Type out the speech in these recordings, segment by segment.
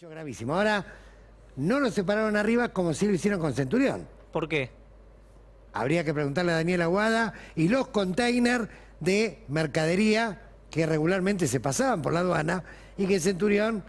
gravísimo. Ahora, no lo separaron arriba como si lo hicieron con Centurión. ¿Por qué? Habría que preguntarle a Daniel Aguada y los containers de mercadería que regularmente se pasaban por la aduana y que Centurión,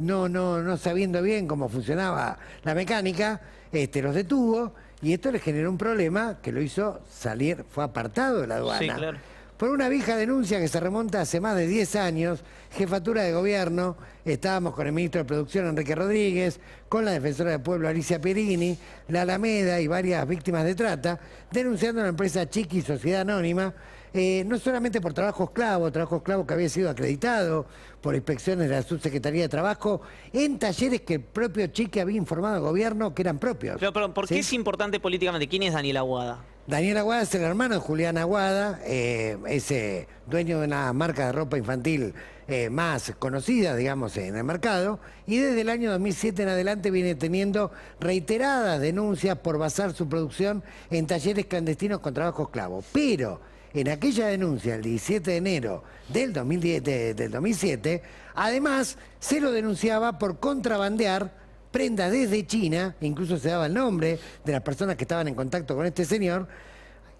no, no, no sabiendo bien cómo funcionaba la mecánica, este, los detuvo y esto le generó un problema que lo hizo salir, fue apartado de la aduana. Sí, claro por una vieja denuncia que se remonta hace más de 10 años, jefatura de gobierno, estábamos con el ministro de Producción Enrique Rodríguez, con la defensora del pueblo Alicia Perini, la Alameda y varias víctimas de trata, denunciando a la empresa Chiqui Sociedad Anónima, eh, no solamente por trabajo esclavo, trabajo esclavo que había sido acreditado por inspecciones de la Subsecretaría de Trabajo, en talleres que el propio Chiqui había informado al gobierno que eran propios. Pero, perdón, ¿por qué es importante políticamente? ¿Quién es Daniel Aguada? Daniel Aguada es el hermano de Julián Aguada, eh, es eh, dueño de una marca de ropa infantil eh, más conocida, digamos, en el mercado, y desde el año 2007 en adelante viene teniendo reiteradas denuncias por basar su producción en talleres clandestinos con trabajo esclavo. Pero en aquella denuncia, el 17 de enero del 2007, además se lo denunciaba por contrabandear prenda desde China, incluso se daba el nombre de las personas que estaban en contacto con este señor,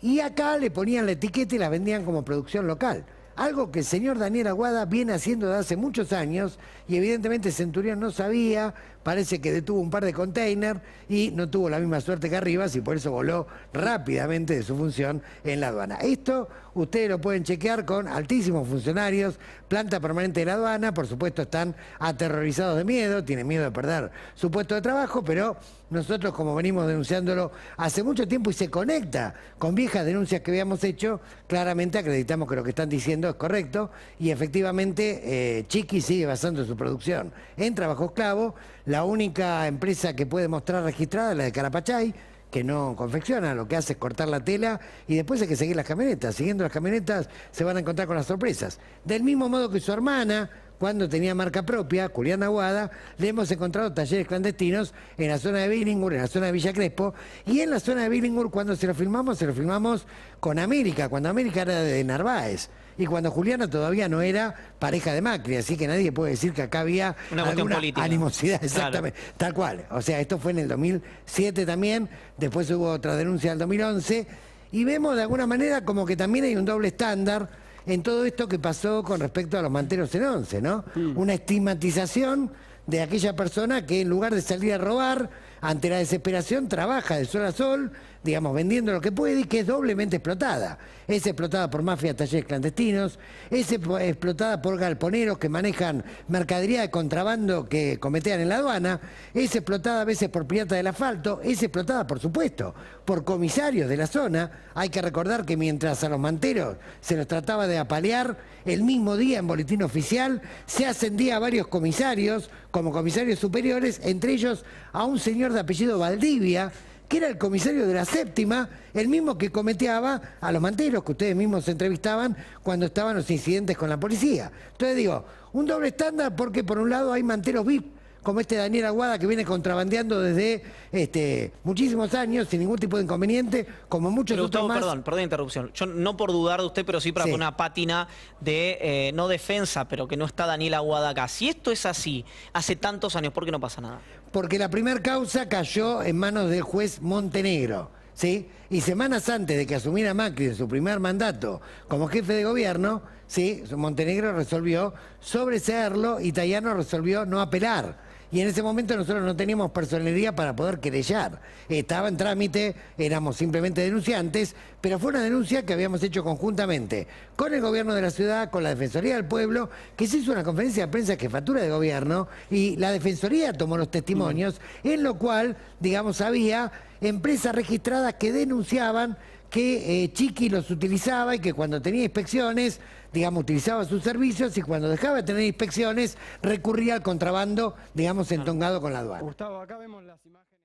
y acá le ponían la etiqueta y la vendían como producción local. Algo que el señor Daniel Aguada viene haciendo desde hace muchos años y evidentemente Centurión no sabía, parece que detuvo un par de containers y no tuvo la misma suerte que arriba y por eso voló rápidamente de su función en la aduana. Esto ustedes lo pueden chequear con altísimos funcionarios, planta permanente de la aduana, por supuesto están aterrorizados de miedo, tienen miedo de perder su puesto de trabajo, pero nosotros como venimos denunciándolo hace mucho tiempo y se conecta con viejas denuncias que habíamos hecho, claramente acreditamos que lo que están diciendo es correcto, y efectivamente eh, Chiqui sigue basando su producción en trabajo esclavo. La única empresa que puede mostrar registrada es la de Carapachay, que no confecciona, lo que hace es cortar la tela y después hay que seguir las camionetas. Siguiendo las camionetas se van a encontrar con las sorpresas. Del mismo modo que su hermana, cuando tenía marca propia, Juliana Aguada, le hemos encontrado talleres clandestinos en la zona de Billingur, en la zona de Villa Crespo, y en la zona de Billingur cuando se lo filmamos, se lo filmamos con América, cuando América era de Narváez y cuando Juliana todavía no era pareja de Macri, así que nadie puede decir que acá había una animosidad, exactamente, tal cual. O sea, esto fue en el 2007 también, después hubo otra denuncia en el 2011, y vemos de alguna manera como que también hay un doble estándar en todo esto que pasó con respecto a los manteros en 11, ¿no? Mm. Una estigmatización de aquella persona que en lugar de salir a robar, ante la desesperación trabaja de sol a sol, digamos, vendiendo lo que puede y que es doblemente explotada. Es explotada por mafias, talleres clandestinos, es explotada por galponeros que manejan mercadería de contrabando que cometean en la aduana, es explotada a veces por piratas del asfalto, es explotada, por supuesto, por comisarios de la zona. Hay que recordar que mientras a los manteros se los trataba de apalear, el mismo día en boletín oficial se ascendía a varios comisarios como comisarios superiores, entre ellos a un señor de apellido Valdivia, que era el comisario de la séptima, el mismo que cometeaba a los manteros que ustedes mismos entrevistaban cuando estaban los incidentes con la policía. Entonces digo, un doble estándar porque por un lado hay manteros VIP como este Daniel Aguada que viene contrabandeando desde este, muchísimos años sin ningún tipo de inconveniente, como muchos otros más. Perdón, perdón interrupción. Yo no por dudar de usted, pero sí para una pátina de eh, no defensa, pero que no está Daniel Aguada acá. Si esto es así, hace tantos años, ¿por qué no pasa nada? Porque la primera causa cayó en manos del juez Montenegro. ¿Sí? Y semanas antes de que asumiera Macri en su primer mandato como jefe de gobierno, ¿sí? Montenegro resolvió sobreseerlo y Tayano resolvió no apelar. Y en ese momento nosotros no teníamos personería para poder querellar. Estaba en trámite, éramos simplemente denunciantes, pero fue una denuncia que habíamos hecho conjuntamente con el gobierno de la ciudad, con la Defensoría del Pueblo, que se hizo una conferencia de prensa que factura de gobierno y la Defensoría tomó los testimonios, en lo cual, digamos, había empresas registradas que denunciaban que eh, Chiqui los utilizaba y que cuando tenía inspecciones, digamos, utilizaba sus servicios y cuando dejaba de tener inspecciones recurría al contrabando, digamos, entongado con la aduana. Gustavo, acá vemos las imágenes.